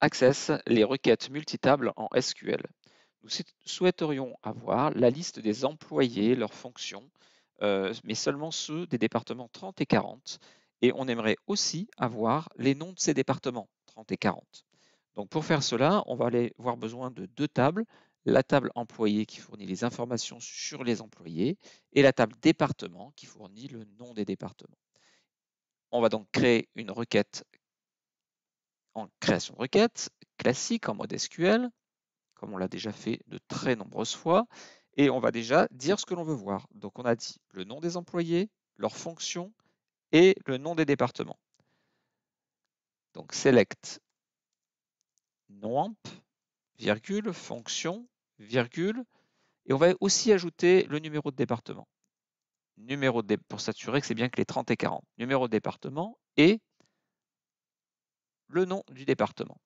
Access les requêtes multi-tables en SQL. Nous souhaiterions avoir la liste des employés, leurs fonctions, euh, mais seulement ceux des départements 30 et 40. Et on aimerait aussi avoir les noms de ces départements 30 et 40. Donc pour faire cela, on va aller avoir besoin de deux tables. La table employé qui fournit les informations sur les employés et la table département qui fournit le nom des départements. On va donc créer une requête en création de requête classique en mode SQL, comme on l'a déjà fait de très nombreuses fois, et on va déjà dire ce que l'on veut voir. Donc on a dit le nom des employés, leur fonction et le nom des départements. Donc select nom, virgule, fonction, virgule, et on va aussi ajouter le numéro de département. Numéro de, pour s'assurer que c'est bien que les 30 et 40. Numéro de département et le nom du département.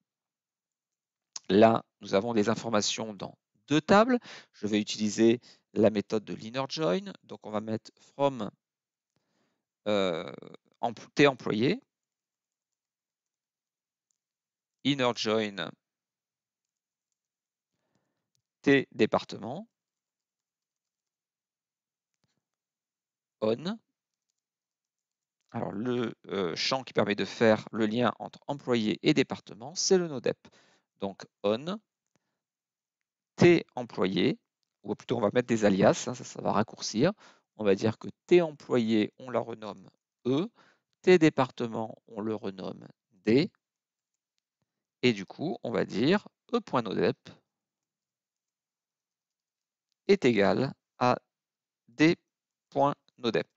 Là, nous avons des informations dans deux tables. Je vais utiliser la méthode de l'inner join. Donc, on va mettre from euh, t employé, inner join t département, on alors, le euh, champ qui permet de faire le lien entre employé et département, c'est le NODEP. Donc, on, T employé, ou plutôt on va mettre des alias, hein, ça, ça va raccourcir. On va dire que T employé, on la renomme E, T département, on le renomme D, et du coup, on va dire E.nodep est égal à D.nodep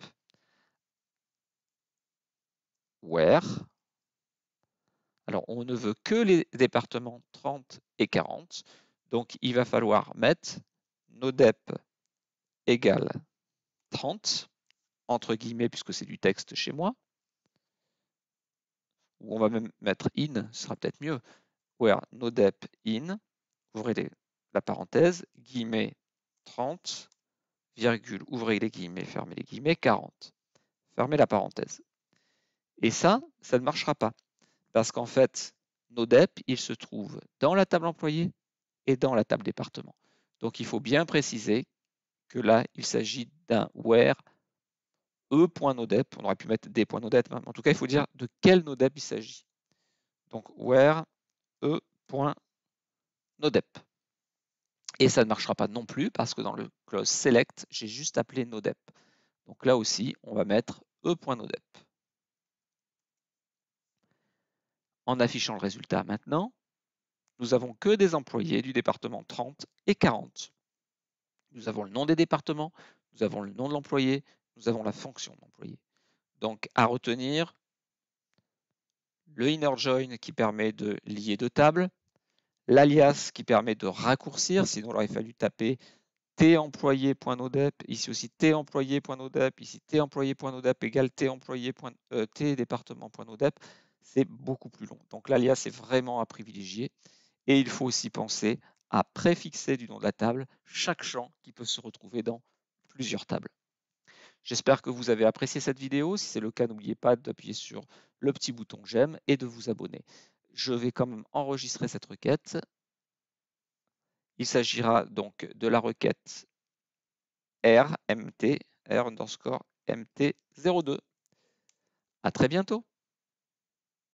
where. Alors, on ne veut que les départements 30 et 40. Donc, il va falloir mettre nodep égale 30, entre guillemets, puisque c'est du texte chez moi. Ou on va même mettre in, ce sera peut-être mieux. Where nodep in, ouvrez la parenthèse, guillemets 30, virgule, ouvrez les guillemets, fermez les guillemets, 40. Fermez la parenthèse. Et ça, ça ne marchera pas. Parce qu'en fait, NODEP, il se trouve dans la table employée et dans la table département. Donc il faut bien préciser que là, il s'agit d'un where e.nodep. On aurait pu mettre d.nodep. Hein. En tout cas, il faut dire de quel nodep il s'agit. Donc where e.nodep. Et ça ne marchera pas non plus parce que dans le clause select, j'ai juste appelé nodep. Donc là aussi, on va mettre e.nodep. En affichant le résultat maintenant, nous avons que des employés du département 30 et 40. Nous avons le nom des départements, nous avons le nom de l'employé, nous avons la fonction d'employé. Donc à retenir, le inner join qui permet de lier deux tables, l'alias qui permet de raccourcir, sinon il aurait fallu taper temployé.nodep, ici aussi temployé.nodep, ici temployé.nodep égale euh, t, c'est beaucoup plus long. Donc l'alias est vraiment à privilégier. Et il faut aussi penser à préfixer du nom de la table chaque champ qui peut se retrouver dans plusieurs tables. J'espère que vous avez apprécié cette vidéo. Si c'est le cas, n'oubliez pas d'appuyer sur le petit bouton j'aime et de vous abonner. Je vais quand même enregistrer cette requête. Il s'agira donc de la requête rmt, r underscore mt02. À très bientôt.